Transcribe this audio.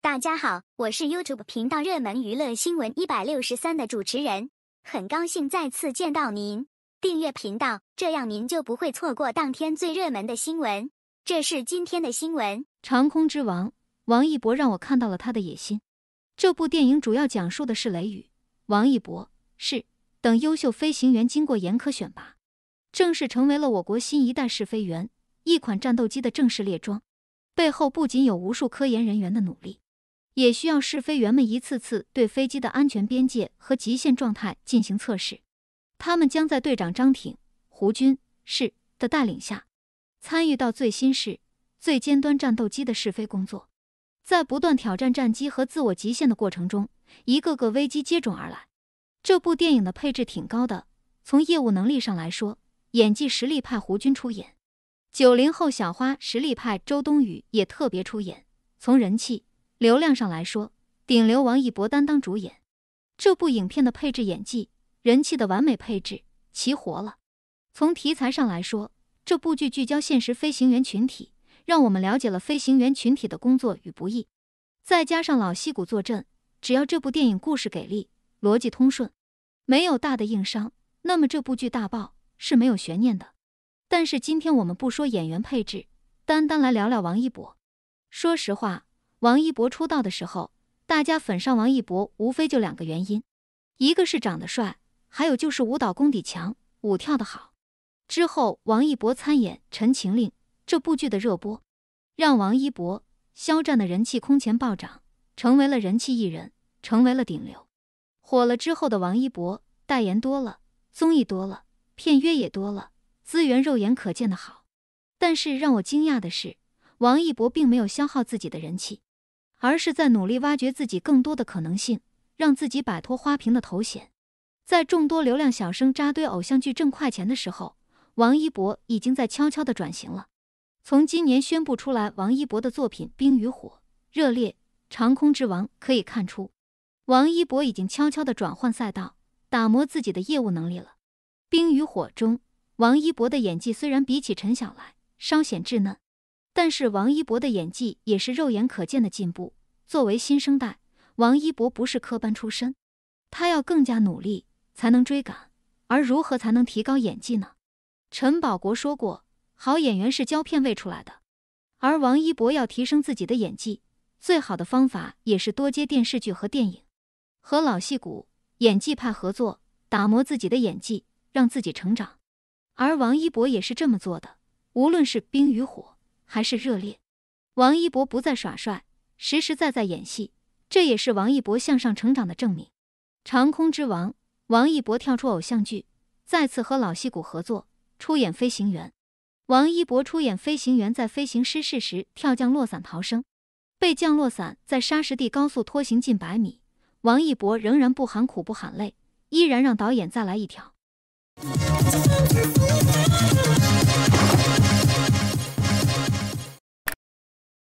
大家好，我是 YouTube 频道热门娱乐新闻一百六十三的主持人，很高兴再次见到您。订阅频道，这样您就不会错过当天最热门的新闻。这是今天的新闻：《长空之王》，王一博让我看到了他的野心。这部电影主要讲述的是雷雨、王一博是等优秀飞行员经过严苛选拔，正式成为了我国新一代试飞员。一款战斗机的正式列装，背后不仅有无数科研人员的努力。也需要试飞员们一次次对飞机的安全边界和极限状态进行测试。他们将在队长张挺、胡军、是的带领下，参与到最新式、最尖端战斗机的试飞工作。在不断挑战战机和自我极限的过程中，一个个危机接踵而来。这部电影的配置挺高的，从业务能力上来说，演技实力派胡军出演，九零后小花实力派周冬雨也特别出演。从人气。流量上来说，顶流王一博担当主演，这部影片的配置演技、人气的完美配置齐活了。从题材上来说，这部剧聚焦现实飞行员群体，让我们了解了飞行员群体的工作与不易。再加上老戏骨坐镇，只要这部电影故事给力、逻辑通顺、没有大的硬伤，那么这部剧大爆是没有悬念的。但是今天我们不说演员配置，单单来聊聊王一博。说实话。王一博出道的时候，大家粉上王一博无非就两个原因，一个是长得帅，还有就是舞蹈功底强，舞跳得好。之后，王一博参演《陈情令》这部剧的热播，让王一博、肖战的人气空前暴涨，成为了人气艺人，成为了顶流。火了之后的王一博，代言多了，综艺多了，片约也多了，资源肉眼可见的好。但是让我惊讶的是，王一博并没有消耗自己的人气。而是在努力挖掘自己更多的可能性，让自己摆脱花瓶的头衔。在众多流量小生扎堆偶像剧挣快钱的时候，王一博已经在悄悄地转型了。从今年宣布出来王一博的作品《冰与火》《热烈》《长空之王》可以看出，王一博已经悄悄地转换赛道，打磨自己的业务能力了。《冰与火》中，王一博的演技虽然比起陈晓来稍显稚嫩，但是王一博的演技也是肉眼可见的进步。作为新生代，王一博不是科班出身，他要更加努力才能追赶。而如何才能提高演技呢？陈宝国说过，好演员是胶片喂出来的。而王一博要提升自己的演技，最好的方法也是多接电视剧和电影，和老戏骨、演技派合作，打磨自己的演技，让自己成长。而王一博也是这么做的。无论是《冰与火》还是《热烈》，王一博不再耍帅。实实在在演戏，这也是王一博向上成长的证明。《长空之王》，王一博跳出偶像剧，再次和老戏骨合作，出演飞行员。王一博出演飞行员在飞行失事时跳降落伞逃生，被降落伞在沙石地高速拖行近百米，王一博仍然不喊苦不喊累，依然让导演再来一条。